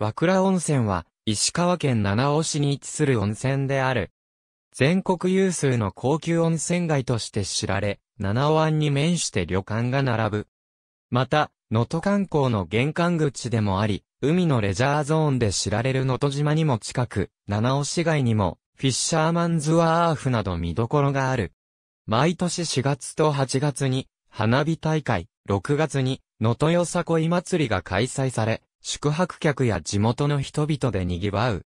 和倉温泉は、石川県七尾市に位置する温泉である。全国有数の高級温泉街として知られ、七尾湾に面して旅館が並ぶ。また、能登観光の玄関口でもあり、海のレジャーゾーンで知られる能登島にも近く、七尾市街にも、フィッシャーマンズワーフなど見どころがある。毎年4月と8月に、花火大会、6月に、能登よさこい祭りが開催され、宿泊客や地元の人々で賑わう。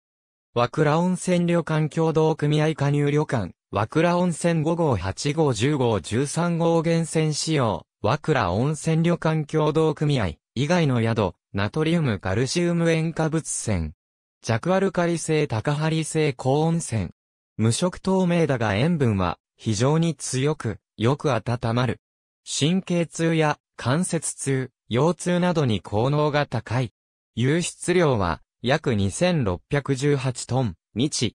和倉温泉旅館協同組合加入旅館、和倉温泉5号8号10号13号源泉使用、和倉温泉旅館協同組合、以外の宿、ナトリウムカルシウム塩化物泉、弱アルカリ性高張性高温泉。無色透明だが塩分は非常に強く、よく温まる。神経痛や関節痛、腰痛などに効能が高い。輸出量は約2618トン、未知。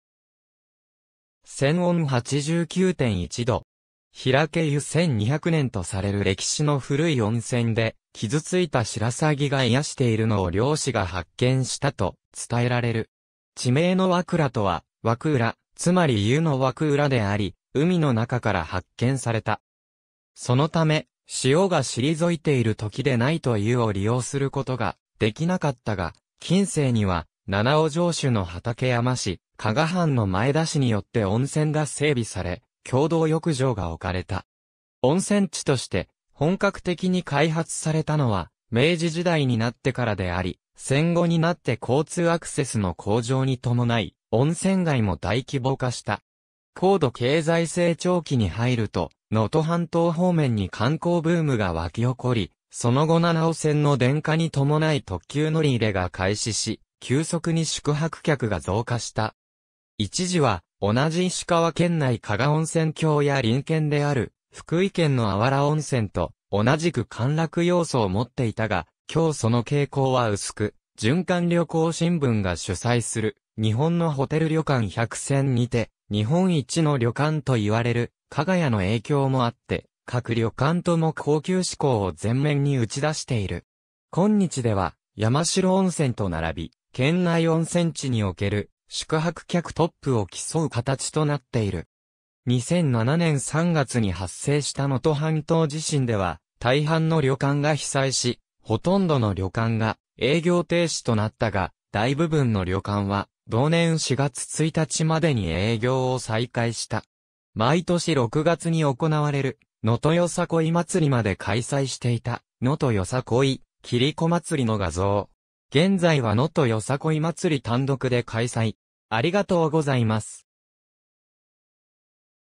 千温89.1度。平家湯1200年とされる歴史の古い温泉で、傷ついた白鷺が癒しているのを漁師が発見したと伝えられる。地名の和倉とは、枠裏、つまり湯の枠裏であり、海の中から発見された。そのため、潮が退いている時でないと湯を利用することができなかったが、近世には、七尾城主の畠山市、加賀藩の前田市によって温泉が整備され、共同浴場が置かれた。温泉地として、本格的に開発されたのは、明治時代になってからであり、戦後になって交通アクセスの向上に伴い、温泉街も大規模化した。高度経済成長期に入ると、能登半島方面に観光ブームが湧き起こり、その後七尾線の電化に伴い特急乗り入れが開始し、急速に宿泊客が増加した。一時は、同じ石川県内加賀温泉郷や林県である、福井県のあわら温泉と、同じく陥落要素を持っていたが、今日その傾向は薄く、循環旅行新聞が主催する、日本のホテル旅館100選にて、日本一の旅館と言われる、加賀屋の影響もあって、各旅館とも高級志向を全面に打ち出している。今日では、山城温泉と並び、県内温泉地における宿泊客トップを競う形となっている。2007年3月に発生した能登半島地震では、大半の旅館が被災し、ほとんどの旅館が営業停止となったが、大部分の旅館は、同年4月1日までに営業を再開した。毎年6月に行われる能登よさこい祭りまで開催していた、能登よさこい、り子祭りの画像。現在は能登よさこい祭り単独で開催。ありがとうございます。